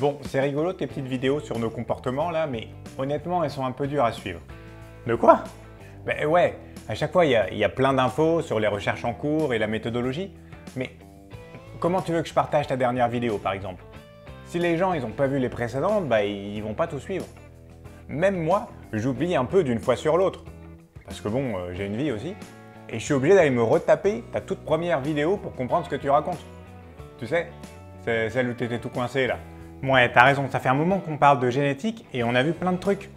Bon, c'est rigolo tes petites vidéos sur nos comportements là, mais honnêtement, elles sont un peu dures à suivre. De quoi Ben ouais, à chaque fois, il y, a plein d'infos sur les recherches en cours et la méthodologie. Mais comment tu veux que je partage ta dernière vidéo, par exemple Si les gens, ils n'ont pas vu les précédentes, bah ils vont pas tout suivre. Même moi, j'oublie un peu d'une fois sur l'autre. Parce que bon, euh, j'ai une vie aussi. Et je suis obligé d'aller me retaper ta toute première vidéo pour comprendre ce que tu racontes. Tu sais, celle où étais tout coincé là. Ouais, t'as raison, ça fait un moment qu'on parle de génétique et on a vu plein de trucs.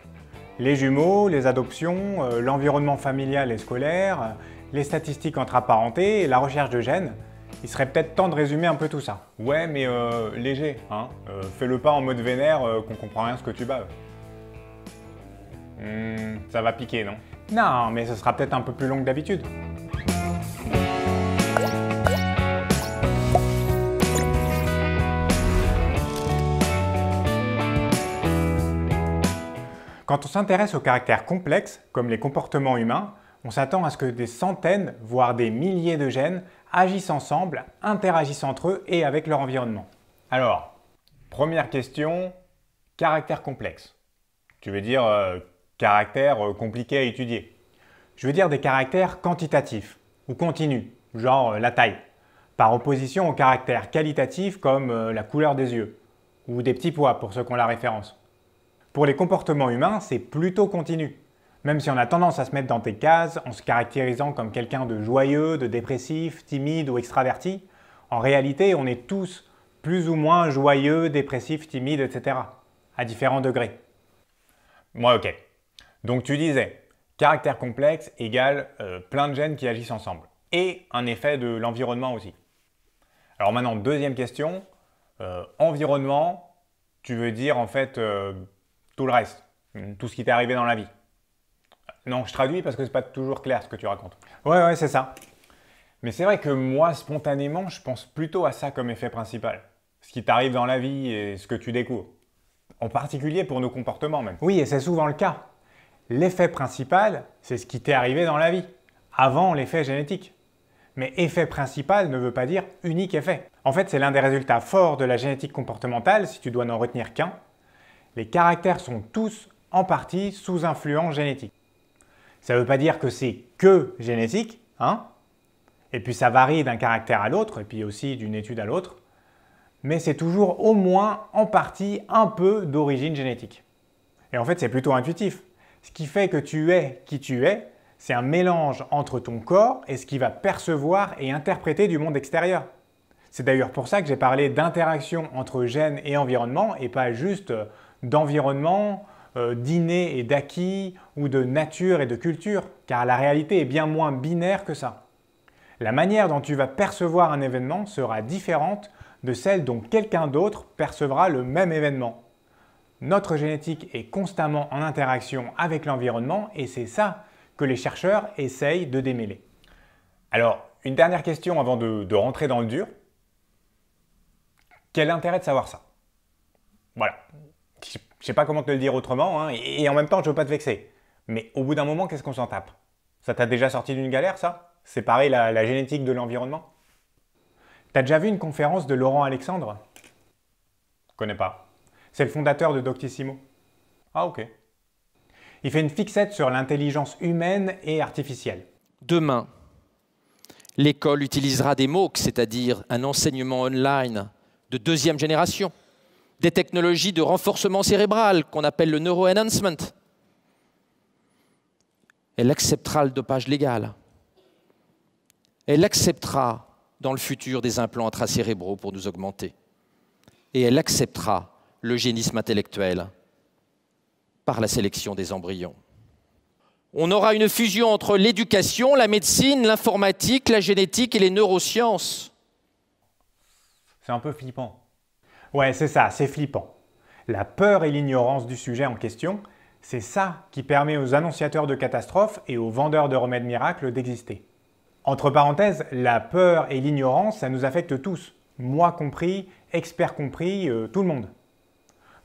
Les jumeaux, les adoptions, euh, l'environnement familial et scolaire, euh, les statistiques entre apparentés, la recherche de gènes. Il serait peut-être temps de résumer un peu tout ça. Ouais, mais euh, léger, hein. fais le pas en mode vénère qu'on comprend rien ce que tu baves. Hmm, ça va piquer, non Non, mais ce sera peut-être un peu plus long que d'habitude. Quand on s'intéresse aux caractères complexes, comme les comportements humains, on s'attend à ce que des centaines, voire des milliers de gènes agissent ensemble, interagissent entre eux et avec leur environnement. Alors, première question, caractère complexe. Tu veux dire euh, caractères caractère euh, compliqué à étudier. Je veux dire des caractères quantitatifs ou continus, genre euh, la taille, par opposition aux caractères qualitatifs comme la couleur des yeux, ou des petits pois pour ceux qui ont la référence. Pour les comportements humains, c'est plutôt continu. Même si on a tendance à se mettre dans tes cases en se caractérisant comme quelqu'un de joyeux, de dépressif, timide ou extraverti, en réalité, on est tous plus ou moins joyeux, dépressif, timide, etc. à différents degrés. Moi, ok. Donc tu disais, caractère complexe égale euh, plein de gènes qui agissent ensemble. Et un effet de l'environnement aussi. Alors maintenant, deuxième question. Euh, environnement, tu veux dire en fait euh, tout le reste, mhm. tout ce qui t'est arrivé dans la vie. Non, je traduis parce que c'est pas toujours clair ce que tu racontes. Ouais, ouais, c'est ça. Mais c'est vrai que moi, spontanément, je pense plutôt à ça comme effet principal. Ce qui t'arrive dans la vie et ce que tu découvres. En particulier pour nos comportements même. Oui, et c'est souvent le cas. L'effet principal, c'est ce qui t'est arrivé dans la vie, avant l'effet génétique. Mais effet principal ne veut pas dire unique effet. En fait, c'est l'un des résultats forts de la génétique comportementale, si tu dois n'en retenir qu'un, les caractères sont tous en partie sous influence génétique. Ça ne veut pas dire que c'est que génétique, hein Et puis ça varie d'un caractère à l'autre, et puis aussi d'une étude à l'autre, mais c'est toujours au moins en partie un peu d'origine génétique. Et en fait, c'est plutôt intuitif. Ce qui fait que tu es qui tu es, c'est un mélange entre ton corps et ce qui va percevoir et interpréter du monde extérieur. C'est d'ailleurs pour ça que j'ai parlé d'interaction entre gènes et environnement et pas juste euh, d'environnement, euh, d'inné et d'acquis, ou de nature et de culture, car la réalité est bien moins binaire que ça. La manière dont tu vas percevoir un événement sera différente de celle dont quelqu'un d'autre percevra le même événement. Notre génétique est constamment en interaction avec l'environnement et c'est ça que les chercheurs essayent de démêler. Alors, une dernière question avant de, rentrer dans le dur. Quel intérêt de savoir ça Voilà, je sais pas comment te le dire autrement, hein, et, en même temps, je veux pas te vexer. Mais au bout d'un moment, qu'est-ce qu'on s'en tape Ça t'a déjà sorti d'une galère, ça C'est pareil, la, génétique de l'environnement T'as déjà vu une conférence de Laurent Alexandre connais pas. C'est le fondateur de Doctissimo. Ah ok. Il fait une fixette sur l'intelligence humaine et artificielle. Demain, l'école utilisera des MOOC, c'est-à-dire un enseignement online de deuxième génération des technologies de renforcement cérébral qu'on appelle le neuroenhancement. Elle acceptera le dopage légal. Elle acceptera dans le futur des implants intracérébraux pour nous augmenter. Et elle acceptera l'eugénisme intellectuel par la sélection des embryons. On aura une fusion entre l'éducation, la médecine, l'informatique, la génétique et les neurosciences. C'est un peu flippant. Ouais, c'est ça, c'est flippant. La peur et l'ignorance du sujet en question, c'est ça qui permet aux annonciateurs de catastrophes et aux vendeurs de remèdes miracles d'exister. Entre parenthèses, la peur et l'ignorance, ça nous affecte tous, moi compris, experts compris, euh, tout le monde.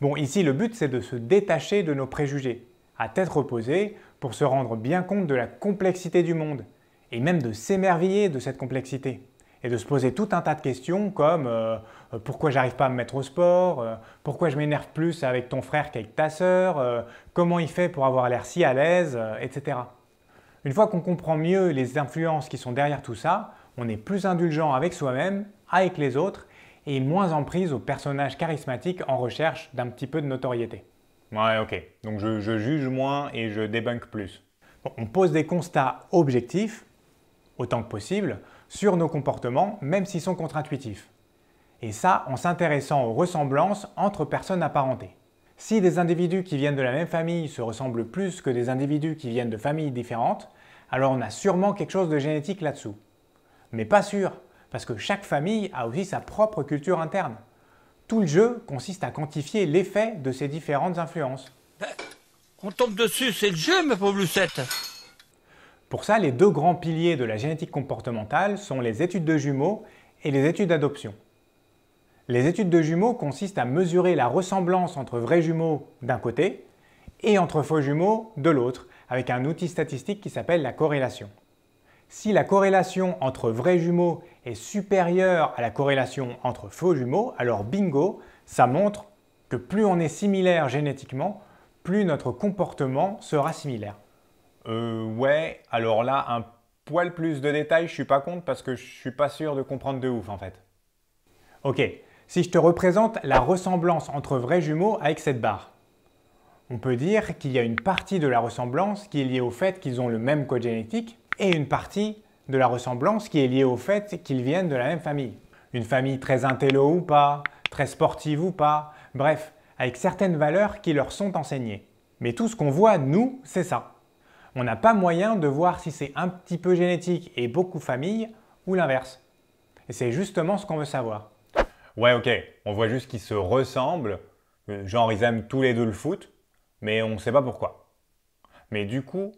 Bon, ici, le but, c'est de se détacher de nos préjugés, à tête reposée, pour se rendre bien compte de la complexité du monde, et même de s'émerveiller de cette complexité et de se poser tout un tas de questions comme euh, euh, pourquoi j'arrive pas à me mettre au sport, euh, pourquoi je m'énerve plus avec ton frère qu'avec ta sœur, comment il fait pour avoir l'air si à l'aise, etc. Une fois qu'on comprend mieux les influences qui sont derrière tout ça, on est plus indulgent avec soi-même, avec les autres, et moins en prise aux personnages charismatiques en recherche d'un petit peu de notoriété. Ouais, ok. Donc je, juge moins et je débunk plus. on pose des constats objectifs, autant que possible, sur nos comportements, même s'ils sont contre-intuitifs. Et ça en s'intéressant aux ressemblances entre personnes apparentées. Si des individus qui viennent de la même famille se ressemblent plus que des individus qui viennent de familles différentes, alors on a sûrement quelque chose de génétique là-dessous. Mais pas sûr, parce que chaque famille a aussi sa propre culture interne. Tout le jeu consiste à quantifier l'effet de ces différentes influences. Ben, on tombe dessus, c'est le jeu, ma pauvre Lucette pour ça, les deux grands piliers de la génétique comportementale sont les études de jumeaux et les études d'adoption. Les études de jumeaux consistent à mesurer la ressemblance entre vrais jumeaux d'un côté et entre faux jumeaux de l'autre, avec un outil statistique qui s'appelle la corrélation. Si la corrélation entre vrais jumeaux est supérieure à la corrélation entre faux jumeaux, alors bingo, ça montre que plus on est similaire génétiquement, plus notre comportement sera similaire euh, ouais, alors là, un poil plus de détails, je suis pas contre parce que je suis pas sûr de comprendre de ouf en fait. Ok, si je te représente la ressemblance entre vrais jumeaux avec cette barre, on peut dire qu'il y a une partie de la ressemblance qui est liée au fait qu'ils ont le même code génétique et une partie de la ressemblance qui est liée au fait qu'ils viennent de la même famille. Une famille très intello ou pas, très sportive ou pas, bref, avec certaines valeurs qui leur sont enseignées. Mais tout ce qu'on voit, nous, c'est ça on n'a pas moyen de voir si c'est un petit peu génétique et beaucoup famille ou l'inverse. Et c'est justement ce qu'on veut savoir. Ouais, ok, on voit juste qu'ils se ressemblent, genre ils aiment tous les deux le foot, mais on ne sait pas pourquoi. Mais du coup,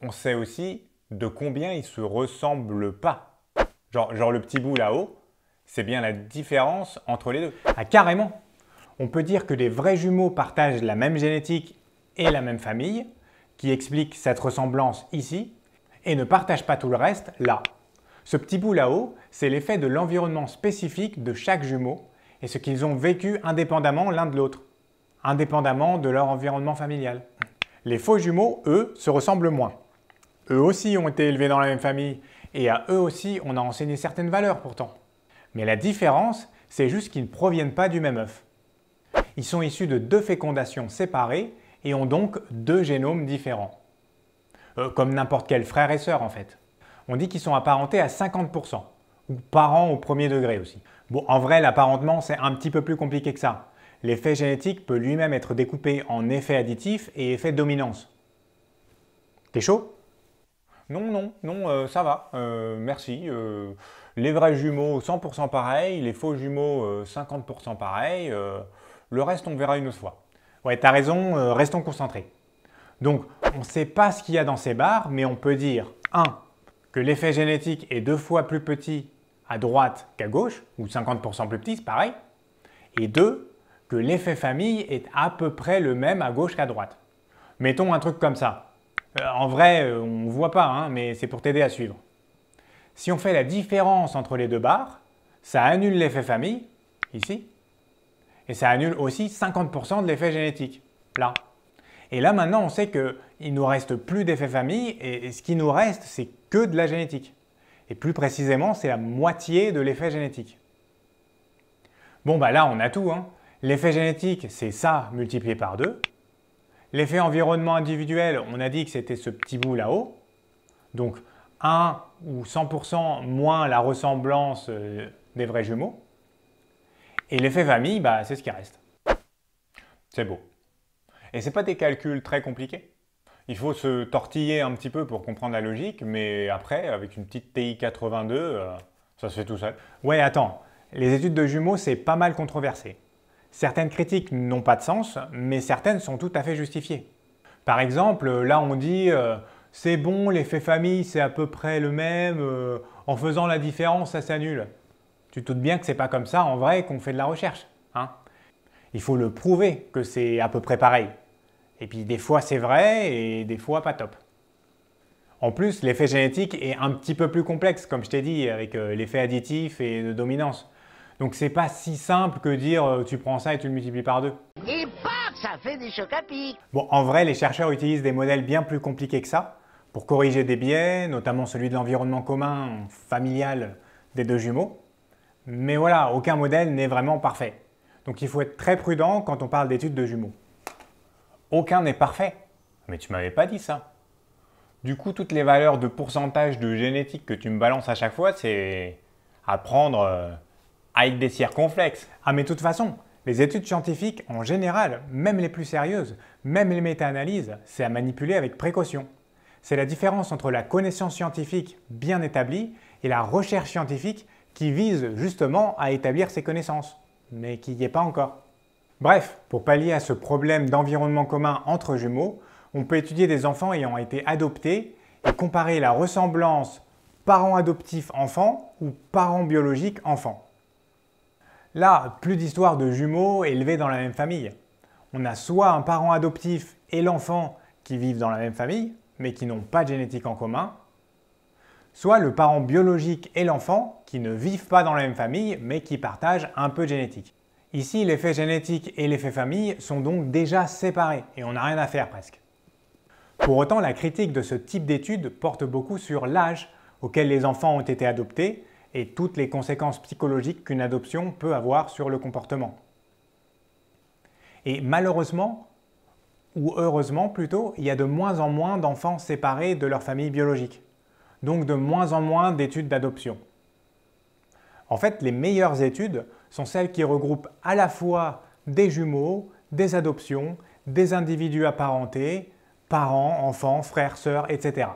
on sait aussi de combien ils se ressemblent pas. Genre, genre le petit bout là-haut, c'est bien la différence entre les deux. Ah, carrément On peut dire que des vrais jumeaux partagent la même génétique et la même famille, qui explique cette ressemblance ici et ne partage pas tout le reste là. Ce petit bout là-haut, c'est l'effet de l'environnement spécifique de chaque jumeau et ce qu'ils ont vécu indépendamment l'un de l'autre, indépendamment de leur environnement familial. Les faux jumeaux, eux, se ressemblent moins. Eux aussi ont été élevés dans la même famille et à eux aussi on a enseigné certaines valeurs pourtant. Mais la différence, c'est juste qu'ils ne proviennent pas du même œuf. Ils sont issus de deux fécondations séparées et ont donc deux génomes différents. Euh, comme n'importe quel frère et sœur en fait. On dit qu'ils sont apparentés à 50%, ou parents au premier degré aussi. Bon, en vrai, l'apparentement, c'est un petit peu plus compliqué que ça. L'effet génétique peut lui-même être découpé en effet additif et effet dominance. T'es chaud Non, non, non, euh, ça va, euh, merci. les vrais jumeaux, 100% pareil, les faux jumeaux, 50% pareil. le reste, on verra une autre fois. Ouais, t'as raison, euh, restons concentrés. Donc, on ne sait pas ce qu'il y a dans ces barres, mais on peut dire 1. que l'effet génétique est deux fois plus petit à droite qu'à gauche, ou 50% plus petit, c'est pareil. Et 2. que l'effet famille est à peu près le même à gauche qu'à droite. Mettons un truc comme ça. Euh, en vrai, euh, on ne voit pas, hein, mais c'est pour t'aider à suivre. Si on fait la différence entre les deux barres, ça annule l'effet famille, ici, et ça annule aussi 50% de l'effet génétique, là. Et là maintenant, on sait qu'il ne nous reste plus d'effet famille, et ce qui nous reste, c'est que de la génétique. Et plus précisément, c'est la moitié de l'effet génétique. Bon, bah là, on a tout. Hein. L'effet génétique, c'est ça multiplié par 2. L'effet environnement individuel, on a dit que c'était ce petit bout là-haut. Donc 1 ou 100% moins la ressemblance euh, des vrais jumeaux. Et l'effet famille, bah, c'est ce qui reste. C'est beau. Et c'est pas des calculs très compliqués. Il faut se tortiller un petit peu pour comprendre la logique, mais après, avec une petite TI 82, euh, ça se fait tout seul. Ouais, attends, les études de jumeaux, c'est pas mal controversé. Certaines critiques n'ont pas de sens, mais certaines sont tout à fait justifiées. Par exemple, euh, là on dit euh, c'est bon, l'effet famille c'est à peu près le même, en faisant la différence ça s'annule. Tu te doutes bien que c'est pas comme ça en vrai qu'on fait de la recherche. Hein. Il faut le prouver que c'est à peu près pareil. Et puis des fois c'est vrai et des fois pas top. En plus, l'effet génétique est un petit peu plus complexe, comme je t'ai dit, avec euh, l'effet additif et de dominance. Donc c'est pas si simple que dire euh, tu prends ça et tu le multiplies par deux. Et bah, ça fait des chocs à Bon, en vrai, les chercheurs utilisent des modèles bien plus compliqués que ça pour corriger des biais, notamment celui de l'environnement commun familial des deux jumeaux. Mais voilà, aucun modèle n'est vraiment parfait. Donc il faut être très prudent quand on parle d'études de jumeaux. Aucun n'est parfait. Mais tu m'avais pas dit ça. Du coup, toutes les valeurs de pourcentage de génétique que tu me balances à chaque fois, c'est euh, à prendre avec des circonflexes. Ah mais de toute façon, les études scientifiques en général, même les plus sérieuses, même les méta-analyses, c'est à manipuler avec précaution. C'est la différence entre la connaissance scientifique bien établie et la recherche scientifique qui vise justement à établir ses connaissances, mais qui n'y est pas encore. Bref, pour pallier à ce problème d'environnement commun entre jumeaux, on peut étudier des enfants ayant été adoptés et comparer la ressemblance parents adoptifs enfants ou parents biologiques enfants. Là, plus d'histoire de jumeaux élevés dans la même famille. On a soit un parent adoptif et l'enfant qui vivent dans la même famille, mais qui n'ont pas de génétique en commun, soit le parent biologique et l'enfant qui ne vivent pas dans la même famille mais qui partagent un peu de génétique. Ici, l'effet génétique et l'effet famille sont donc déjà séparés et on n'a rien à faire presque. Pour autant, la critique de ce type d'études porte beaucoup sur l'âge auquel les enfants ont été adoptés et toutes les conséquences psychologiques qu'une adoption peut avoir sur le comportement. Et malheureusement, ou heureusement plutôt, il y a de moins en moins d'enfants séparés de leur famille biologique donc de moins en moins d'études d'adoption. En fait, les meilleures études sont celles qui regroupent à la fois des jumeaux, des adoptions, des individus apparentés, parents, enfants, frères, sœurs, etc.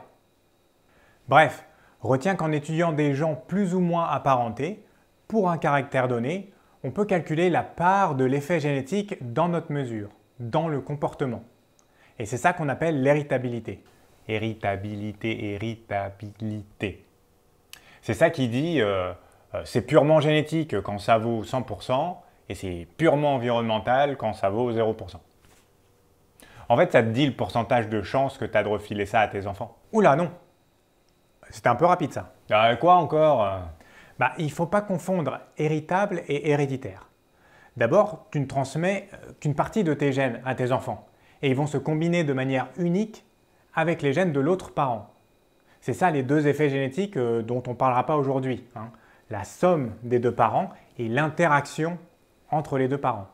Bref, retiens qu'en étudiant des gens plus ou moins apparentés, pour un caractère donné, on peut calculer la part de l'effet génétique dans notre mesure, dans le comportement. Et c'est ça qu'on appelle l'héritabilité. Héritabilité, héritabilité. C'est ça qui dit, euh, euh, c'est purement génétique quand ça vaut 100% et c'est purement environnemental quand ça vaut 0%. En fait, ça te dit le pourcentage de chance que tu as de refiler ça à tes enfants. Oula, non C'était un peu rapide ça. Ah, quoi encore euh? bah, Il ne faut pas confondre héritable et héréditaire. D'abord, tu ne transmets qu'une partie de tes gènes à tes enfants et ils vont se combiner de manière unique avec les gènes de l'autre parent. C'est ça les deux effets génétiques euh, dont on ne parlera pas aujourd'hui. Hein. La somme des deux parents et l'interaction entre les deux parents.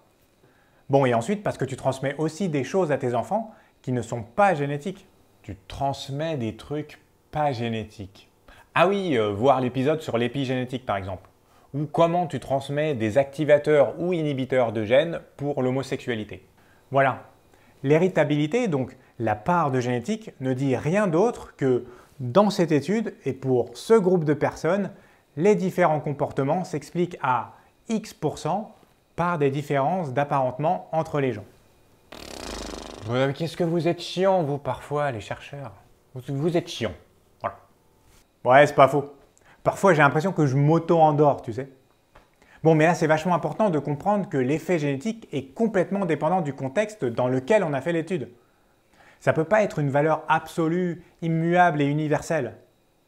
Bon, et ensuite, parce que tu transmets aussi des choses à tes enfants qui ne sont pas génétiques. Tu transmets des trucs pas génétiques. Ah oui, euh, voir l'épisode sur l'épigénétique par exemple. Ou comment tu transmets des activateurs ou inhibiteurs de gènes pour l'homosexualité. Voilà. L'héritabilité, donc la part de génétique ne dit rien d'autre que dans cette étude et pour ce groupe de personnes, les différents comportements s'expliquent à X% par des différences d'apparentement entre les gens. Euh, qu'est-ce que vous êtes chiant, vous, parfois, les chercheurs vous, vous êtes chiant. Voilà. Ouais, c'est pas faux. Parfois, j'ai l'impression que je m'auto-endors, tu sais. Bon, mais là, c'est vachement important de comprendre que l'effet génétique est complètement dépendant du contexte dans lequel on a fait l'étude. Ça ne peut pas être une valeur absolue, immuable et universelle.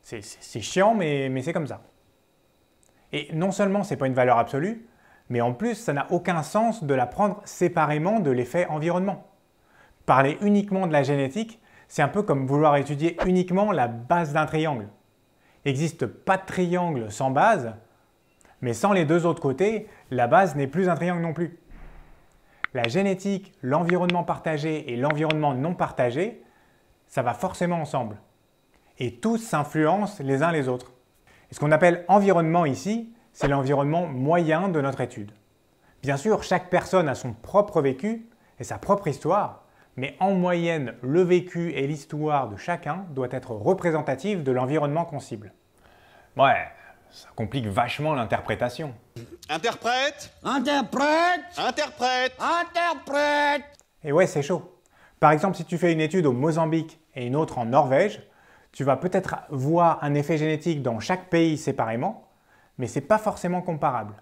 C'est chiant, mais, mais c'est comme ça. Et non seulement ce n'est pas une valeur absolue, mais en plus ça n'a aucun sens de la prendre séparément de l'effet environnement. Parler uniquement de la génétique, c'est un peu comme vouloir étudier uniquement la base d'un triangle. Il n'existe pas de triangle sans base, mais sans les deux autres côtés, la base n'est plus un triangle non plus la génétique, l'environnement partagé et l'environnement non partagé, ça va forcément ensemble. Et tous s'influencent les uns les autres. Et ce qu'on appelle environnement ici, c'est l'environnement moyen de notre étude. Bien sûr, chaque personne a son propre vécu et sa propre histoire, mais en moyenne, le vécu et l'histoire de chacun doit être représentatif de l'environnement qu'on cible. Ouais, ça complique vachement l'interprétation. Interprète Interprète Interprète Interprète Et ouais, c'est chaud. Par exemple, si tu fais une étude au Mozambique et une autre en Norvège, tu vas peut-être voir un effet génétique dans chaque pays séparément, mais c'est pas forcément comparable.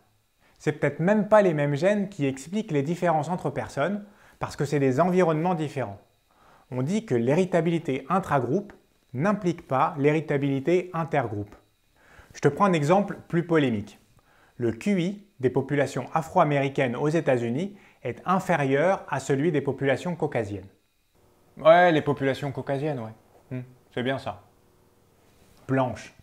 C'est peut-être même pas les mêmes gènes qui expliquent les différences entre personnes, parce que c'est des environnements différents. On dit que l'héritabilité intragroupe n'implique pas l'héritabilité intergroupe. Je te prends un exemple plus polémique. Le QI des populations afro-américaines aux États-Unis est inférieur à celui des populations caucasiennes. Ouais, les populations caucasiennes, ouais. Hmm, c'est bien ça. Blanche.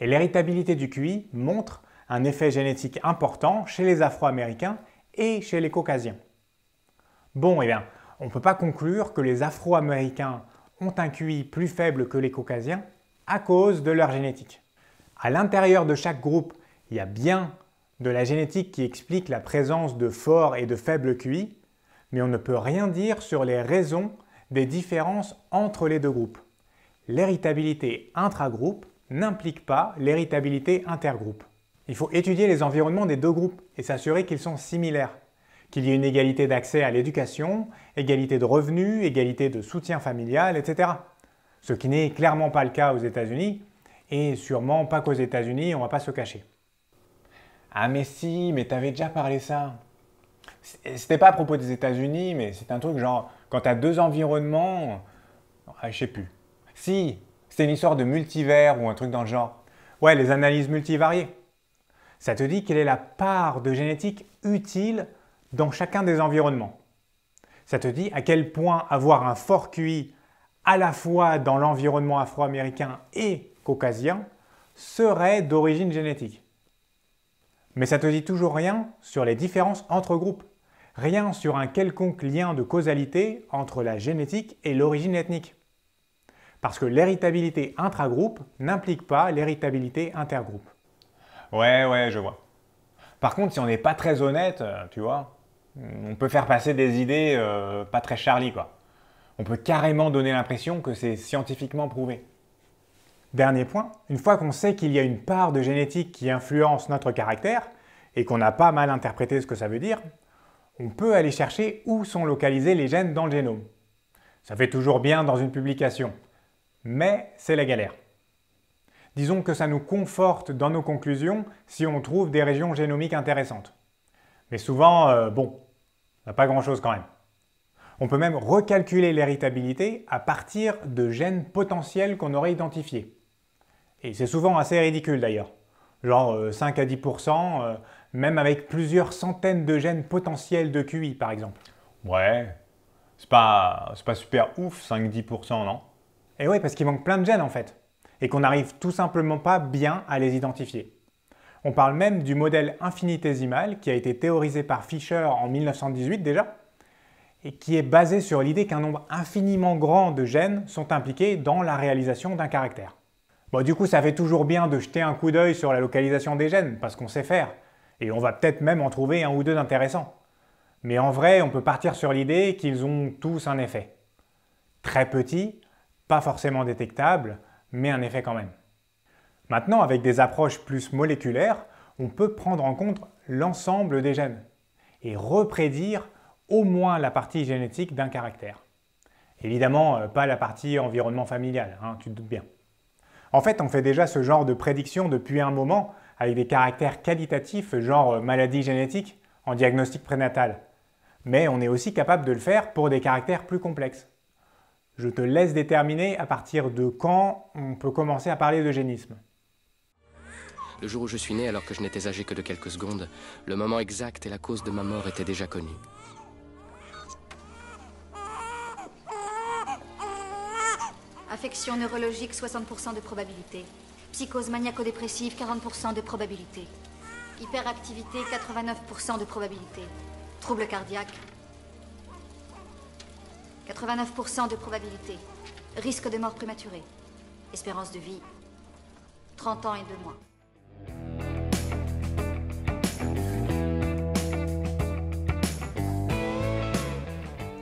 Et l'héritabilité du QI montre un effet génétique important chez les Afro-Américains et chez les Caucasiens. Bon, eh bien, on ne peut pas conclure que les Afro-Américains ont un QI plus faible que les Caucasiens à cause de leur génétique. À l'intérieur de chaque groupe, il y a bien de la génétique qui explique la présence de forts et de faibles QI, mais on ne peut rien dire sur les raisons des différences entre les deux groupes. L'héritabilité intragroupe n'implique pas l'héritabilité intergroupe. Il faut étudier les environnements des deux groupes et s'assurer qu'ils sont similaires, qu'il y ait une égalité d'accès à l'éducation, égalité de revenus, égalité de soutien familial, etc. Ce qui n'est clairement pas le cas aux États-Unis, et sûrement pas qu'aux États-Unis, on va pas se cacher. Ah mais si, mais t'avais déjà parlé ça. C'était pas à propos des États-Unis, mais c'est un truc genre quand t'as deux environnements, ah, je sais plus. Si, c'est une histoire de multivers ou un truc dans le genre. Ouais, les analyses multivariées. Ça te dit quelle est la part de génétique utile dans chacun des environnements. Ça te dit à quel point avoir un fort QI à la fois dans l'environnement afro-américain et caucasien, serait d'origine génétique. Mais ça te dit toujours rien sur les différences entre groupes, rien sur un quelconque lien de causalité entre la génétique et l'origine ethnique. Parce que l'héritabilité intragroupe n'implique pas l'héritabilité intergroupe. Ouais, ouais, je vois. Par contre, si on n'est pas très honnête, euh, tu vois, on peut faire passer des idées euh, pas très Charlie, quoi. On peut carrément donner l'impression que c'est scientifiquement prouvé. Dernier point, une fois qu'on sait qu'il y a une part de génétique qui influence notre caractère, et qu'on a pas mal interprété ce que ça veut dire, on peut aller chercher où sont localisés les gènes dans le génome. Ça fait toujours bien dans une publication, mais c'est la galère. Disons que ça nous conforte dans nos conclusions si on trouve des régions génomiques intéressantes. Mais souvent, euh, bon, pas grand-chose quand même. On peut même recalculer l'héritabilité à partir de gènes potentiels qu'on aurait identifiés. Et c'est souvent assez ridicule d'ailleurs. Genre 5 euh, à 10%, euh, même avec plusieurs centaines de gènes potentiels de QI par exemple. Ouais, c'est pas, pas super ouf 5-10%, non Et ouais, parce qu'il manque plein de gènes en fait, et qu'on n'arrive tout simplement pas bien à les identifier. On parle même du modèle infinitésimal qui a été théorisé par Fisher en 1918 déjà, et qui est basé sur l'idée qu'un nombre infiniment grand de gènes sont impliqués dans la réalisation d'un caractère du coup, ça fait toujours bien de jeter un coup d'œil sur la localisation des gènes, parce qu'on sait faire, et on va peut-être même en trouver un ou deux d'intéressants. Mais en vrai, on peut partir sur l'idée qu'ils ont tous un effet. Très petit, pas forcément détectable, mais un effet quand même. Maintenant, avec des approches plus moléculaires, on peut prendre en compte l'ensemble des gènes et reprédire au moins la partie génétique d'un caractère. Évidemment, euh, pas la partie environnement familial, hein, tu te doutes bien. En fait, on fait déjà ce genre de prédiction depuis un moment avec des caractères qualitatifs genre euh, maladie génétique en diagnostic prénatal. Mais on est aussi capable de le faire pour des caractères plus complexes. Je te laisse déterminer à partir de quand on peut commencer à parler d'eugénisme. Le jour où je suis né, alors que je n'étais âgé que de quelques secondes, le moment exact et la cause de ma mort étaient déjà connus. Infection neurologique, 60% de probabilité. Psychose maniaco-dépressive, 40% de probabilité. Hyperactivité, 89% de probabilité. Trouble cardiaque, 89% de probabilité. Risque de mort prématurée. Espérance de vie, 30 ans et 2 mois.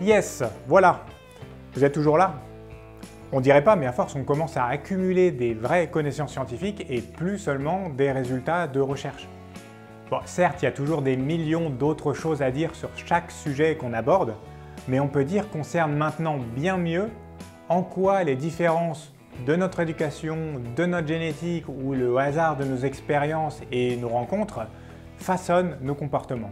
Yes, voilà. Vous êtes toujours là on dirait pas, mais à force, on commence à accumuler des vraies connaissances scientifiques et plus seulement des résultats de recherche. Bon, certes, il y a toujours des millions d'autres choses à dire sur chaque sujet qu'on aborde, mais on peut dire qu'on cerne maintenant bien mieux en quoi les différences de notre éducation, de notre génétique ou le hasard de nos expériences et nos rencontres façonnent nos comportements.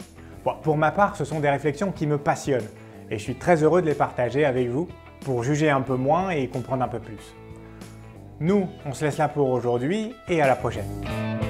pour ma part, ce sont des réflexions qui me passionnent et je suis très heureux de les partager avec vous pour juger un peu moins et comprendre un peu plus. Nous, on se laisse là pour aujourd'hui et à la prochaine.